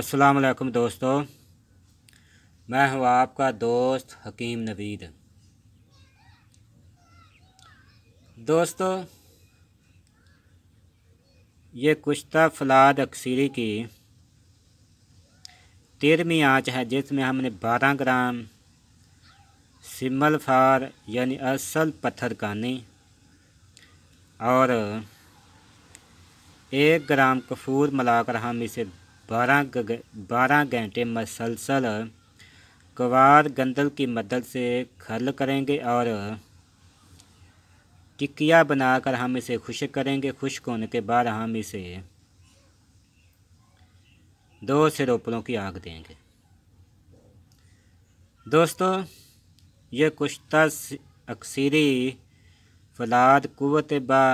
السلام علیکم دوستو میں ہوں آپ کا دوست حکیم نوید دوستو یہ کشتہ فلاد اکسیری کی تیرمی آنچ ہے جس میں ہم نے بارہ گرام سمل فار یعنی اصل پتھر کانی اور ایک گرام کفور ملا کر ہم اسے بارہ بارہ گھنٹے مسلسل کوار گندل کی مدد سے کھل کریں گے اور ٹکیا بنا کر ہم اسے خشک کریں گے خشک ہونے کے بعد ہم اسے دو سے کی آگ دیں گے دوستو یہ کشتہ اکثری فلاد قوت با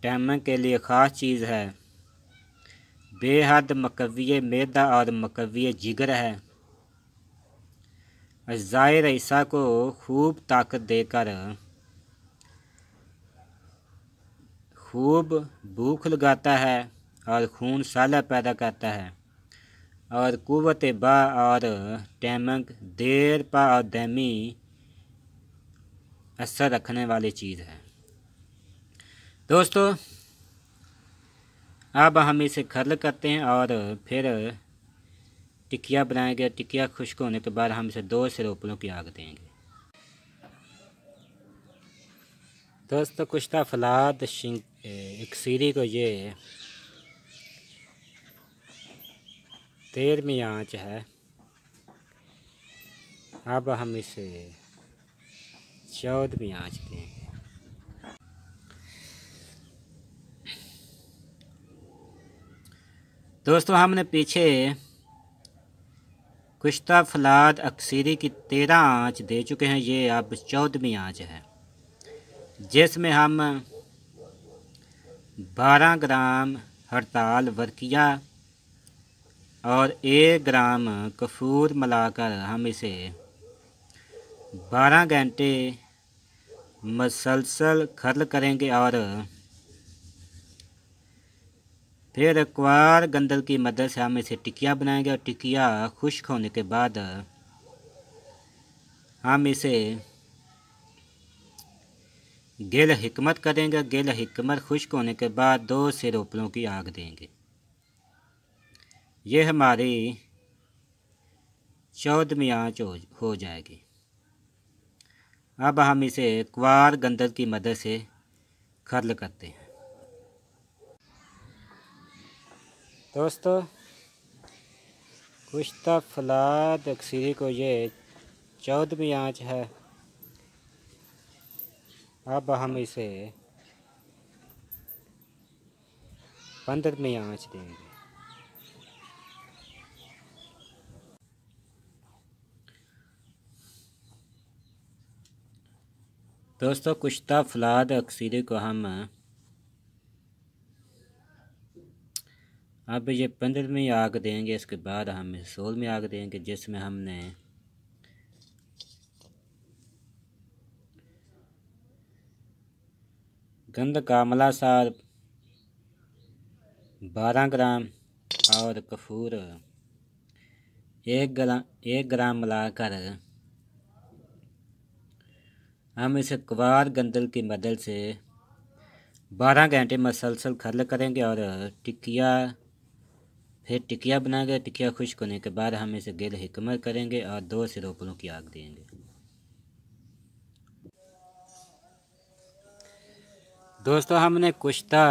ٹیمن کے لیے خاص چیز ہے بے حد مکویے میدا اور مکویے جگر ہے اجزائے رئیسہ کو خوب طاقت دے کر خوب بھوک لگاتا ہے اور خون سالہ پیدا کرتا ہے اور قوت با اور ٹیمنگ دیر پا اور دہمی اثر رکھنے والی چیز ہے دوستو اب ہم اسے کھرل کرتے ہیں اور پھر ٹکیا بنائیں گے ٹکیا خشک ہونے کے بعد ہم اسے دو روپلوں کی آگ دیں گے دوست کشتہ فلاد ایک سیری کو یہ تیر میں آنچ ہے اب ہم اسے چود میں آنچ دیں گے دوستو ہم نے پیچھے کشتہ فلاد اکسیری کی تیرہ آنچ دے چکے ہیں یہ اب چودھویں آنچ ہے جس میں ہم بارہ گرام ہڑتال ورکیا اور ایک گرام کفور ملا کر ہم اسے بارہ گھنٹے مسلسل کھرل کریں گے اور پھر اکوار گندل کی مدد سے ہم اسے ٹکیا بنائیں گے اور ٹکیا خشک ہونے کے بعد ہم اسے گل حکمت کریں گے گل حکمت خشک ہونے کے بعد دو سے روپلوں کی آگ دیں گے یہ ہماری چود میں آنچ ہو جائے گی اب ہم اسے کوار گندل کی مدد سے خرل کرتے ہیں دوستو کشتہ فلاد اکسیری کو یہ چود اب ہم اسے پندر میں آنچ دیں گے دوستو کشتہ فلاد اکسیری کو ہم اب یہ پندرہویں آگ دیں گے اس کے بعد ہم سول میں آگ دیں گے جس میں ہم نے گند کا ملا سار بارہ گرام اور کفور ایک گرام ایک گرام ملا کر ہم اسے کبار گندل کی مدد سے بارہ گھنٹے مسلسل خرل کریں گے اور ٹکیا پھر ٹکیا بنا گیا ٹکیا خشک ہونے کے بعد ہم اسے گل حکمر کریں گے اور دو سروپڑوں کی آگ دیں گے دوستو ہم نے کشتا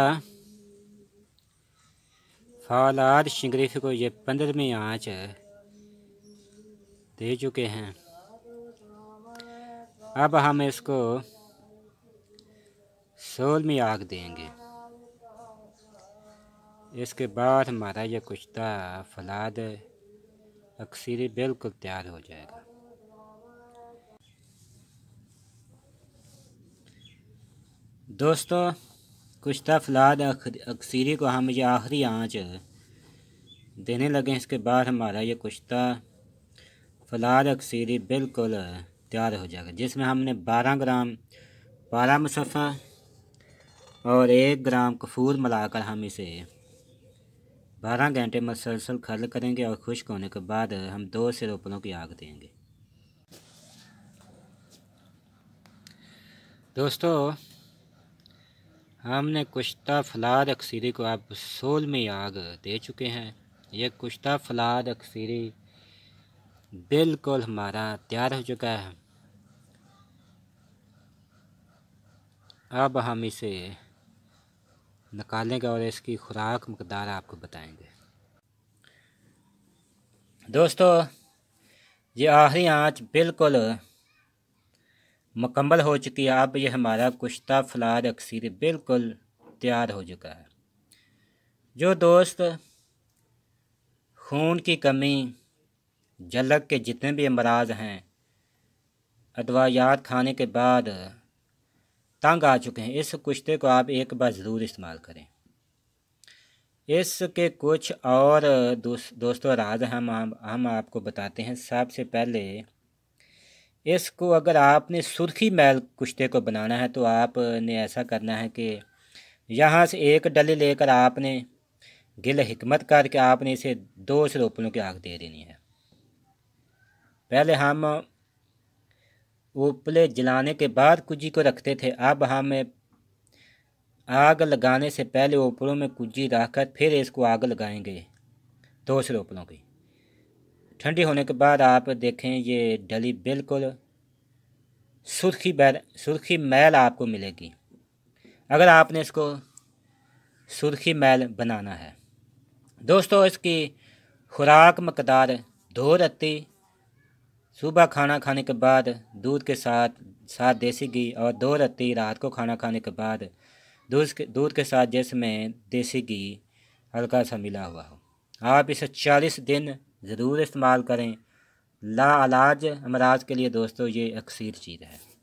فعال شنگریف کو یہ پندرہویں آنچ دے چکے ہیں اب ہم اس کو سولہویں آگ دیں گے اس کے بعد ہمارا یہ کشتہ فلاد اکسیری بالکل تیار ہو جائے گا دوستو کشتہ فلاد اکسیری کو ہم یہ آخری آنچ دینے لگے اس کے بعد ہمارا یہ کشتہ فلاد اکسیری بالکل تیار ہو جائے گا جس میں ہم نے بارہ گرام پارا مصفہ اور ایک گرام کفور ملا کر ہم اسے بارہ گھنٹے مسلسل کھل کریں گے اور خشک ہونے کے بعد ہم دو سیروپلوں کی آگ دیں گے دوستو ہم نے کشتہ فلاد اکسیری کو آپ سول میں آگ دے چکے ہیں یہ کشتہ فلاد اکسیری بالکل ہمارا تیار ہو چکا ہے اب ہم اسے نکالیں گے اور اس کی خوراک مقدار آپ کو بتائیں گے دوستو یہ آخری آنچ بالکل مکمل ہو چکی ہے اب یہ ہمارا کشتہ فلاد اکثیر بالکل تیار ہو چکا ہے جو دوست خون کی کمی جلک کے جتنے بھی امراض ہیں ادوایات کھانے کے بعد تنگ آ چکے ہیں اس کشتے کو آپ ایک بار ضرور استعمال کریں اس کے کچھ اور دوستو دوستوں راز ہم ہم آپ کو بتاتے ہیں سب سے پہلے اس کو اگر آپ نے سرخی میل کشتے کو بنانا ہے تو آپ نے ایسا کرنا ہے کہ یہاں سے ایک ڈلی لے کر آپ نے گل حکمت کر کے آپ نے اسے دو سروپلوں کی آگ دے دینی ہے پہلے ہم پلے جلانے کے بعد کجی کو رکھتے تھے اب ہمیں آگ لگانے سے پہلے اوپروں میں کجی رکھ کر پھر اس کو آگ لگائیں گے دوسرے اوپروں کی ٹھنڈی ہونے کے بعد آپ دیکھیں یہ ڈلی بالکل سرخی بیر سرخی میل آپ کو ملے گی اگر آپ نے اس کو سرخی میل بنانا ہے دوستو اس کی خوراک مقدار دھو رتی صبح کھانا کھانے کے بعد دودھ کے ساتھ ساتھ دیسی گھی اور دو رتی رات کو کھانا کھانے کے بعد دودھ کے ساتھ جس میں دیسی گھی ہلکا سا ملا ہوا ہو آپ اسے چالیس دن ضرور استعمال کریں لا علاج امراض کے لیے دوستو یہ اکثیر چیز ہے